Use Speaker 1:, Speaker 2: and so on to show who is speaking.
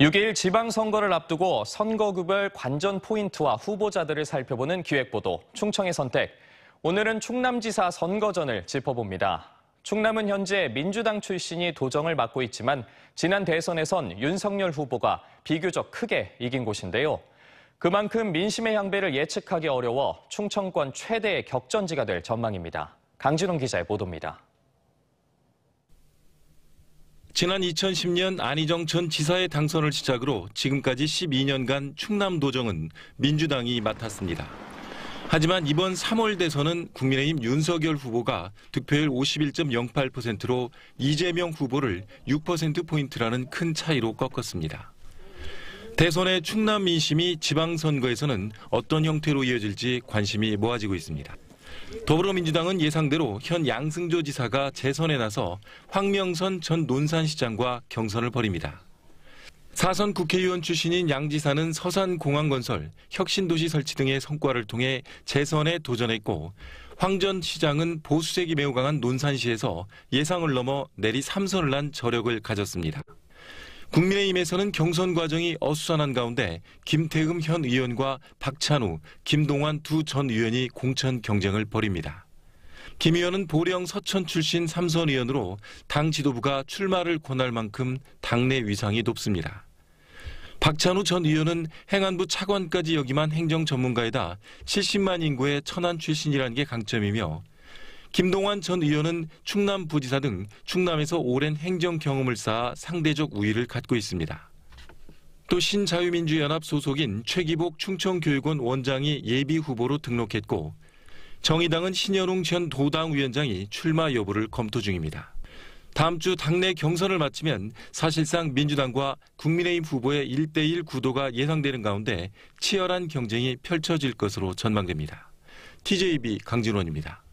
Speaker 1: 6일 지방선거를 앞두고 선거구별 관전 포인트와 후보자들을 살펴보는 기획보도 충청의 선택. 오늘은 충남지사 선거전을 짚어봅니다. 충남은 현재 민주당 출신이 도정을 맡고 있지만 지난 대선에선 윤석열 후보가 비교적 크게 이긴 곳인데요. 그만큼 민심의 향배를 예측하기 어려워 충청권 최대의 격전지가 될 전망입니다. 강진웅 기자의
Speaker 2: 보도입니다. 지난 2010년 안희정 전 지사의 당선을 시작으로 지금까지 12년간 충남도정은 민주당이 맡았습니다. 하지만 이번 3월 대선은 국민의힘 윤석열 후보가 득표율 51.08%로 이재명 후보를 6%포인트라는 큰 차이로 꺾었습니다. 대선의 충남 민심이 지방선거에서는 어떤 형태로 이어질지 관심이 모아지고 있습니다. 더불어민주당은 예상대로 현 양승조 지사가 재선에 나서 황명선 전 논산시장과 경선을 벌입니다. 사선 국회의원 출신인 양 지사는 서산공항건설, 혁신도시 설치 등의 성과를 통해 재선에 도전했고 황 전 시장은 보수색이 매우 강한 논산시에서 예상을 넘어 내리 3선을 난 저력을 가졌습니다. 국민의힘에서는 경선 과정이 어수선한 가운데 김태흠 현 의원과 박찬우, 김동완 두 전 의원이 공천 경쟁을 벌입니다. 김 의원은 보령 서천 출신 삼선 의원으로 당 지도부가 출마를 권할 만큼 당내 위상이 높습니다. 박찬우 전 의원은 행안부 차관까지 역임한 행정 전문가이다 70만 인구의 천안 출신이라는 게 강점이며 김동완 전 의원은 충남 부지사 등 충남에서 오랜 행정 경험을 쌓아 상대적 우위를 갖고 있습니다. 또 신자유민주연합 소속인 최기복 충청교육원 원장이 예비 후보로 등록했고 정의당은 신현웅 전 도당 위원장이 출마 여부를 검토 중입니다. 다음 주 당내 경선을 마치면 사실상 민주당과 국민의힘 후보의 1대1 구도가 예상되는 가운데 치열한 경쟁이 펼쳐질 것으로 전망됩니다. TJB 강진원입니다.